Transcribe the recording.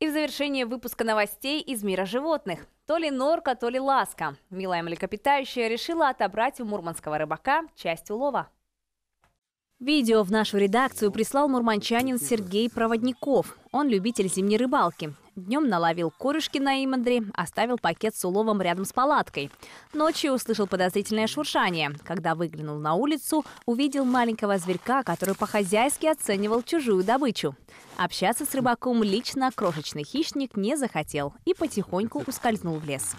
И в завершение выпуска новостей из мира животных. То ли норка, то ли ласка. Милая млекопитающая решила отобрать у мурманского рыбака часть улова. Видео в нашу редакцию прислал мурманчанин Сергей Проводников. Он любитель зимней рыбалки. Днем наловил корюшки на имандре, оставил пакет с уловом рядом с палаткой. Ночью услышал подозрительное шуршание. Когда выглянул на улицу, увидел маленького зверька, который по-хозяйски оценивал чужую добычу. Общаться с рыбаком лично крошечный хищник не захотел и потихоньку ускользнул в лес.